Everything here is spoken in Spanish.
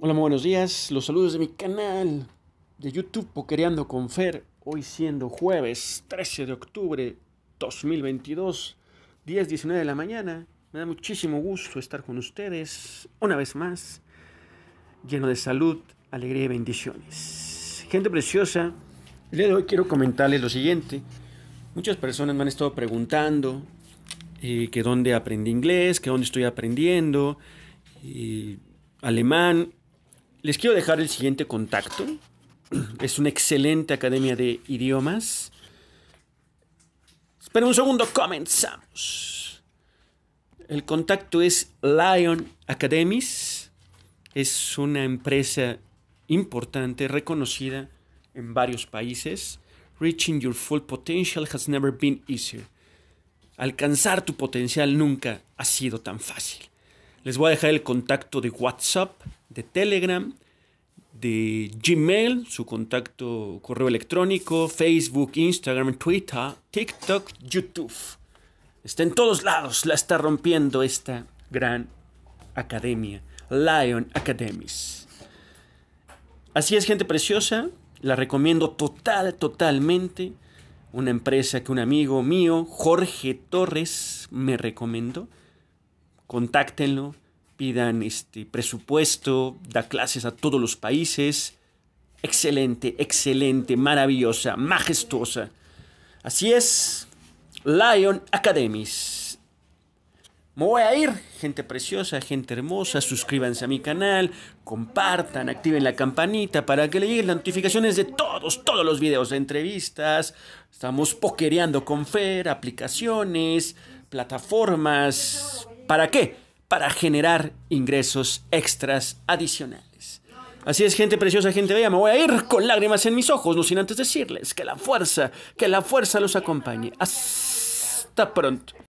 Hola, muy buenos días. Los saludos de mi canal de YouTube Pokereando con Fer. Hoy siendo jueves 13 de octubre 2022, 10-19 de la mañana. Me da muchísimo gusto estar con ustedes una vez más, lleno de salud, alegría y bendiciones. Gente preciosa, el día de hoy quiero comentarles lo siguiente. Muchas personas me han estado preguntando eh, que dónde aprendí inglés, que dónde estoy aprendiendo, eh, alemán, les quiero dejar el siguiente contacto. Es una excelente academia de idiomas. Esperen un segundo, comenzamos. El contacto es Lion Academies. Es una empresa importante, reconocida en varios países. Reaching your full potential has never been easier. Alcanzar tu potencial nunca ha sido tan fácil. Les voy a dejar el contacto de WhatsApp, de Telegram, de Gmail, su contacto correo electrónico, Facebook, Instagram, Twitter, TikTok, YouTube. Está en todos lados, la está rompiendo esta gran academia, Lion Academies. Así es, gente preciosa, la recomiendo total, totalmente. Una empresa que un amigo mío, Jorge Torres, me recomendó contáctenlo, pidan este presupuesto, da clases a todos los países. Excelente, excelente, maravillosa, majestuosa. Así es, Lion Academies. Me voy a ir, gente preciosa, gente hermosa, suscríbanse a mi canal, compartan, activen la campanita para que le lleguen las notificaciones de todos, todos los videos de entrevistas. Estamos pokereando con Fer, aplicaciones, plataformas, ¿Para qué? Para generar ingresos extras adicionales. Así es, gente preciosa, gente bella, me voy a ir con lágrimas en mis ojos, no sin antes decirles que la fuerza, que la fuerza los acompañe. Hasta pronto.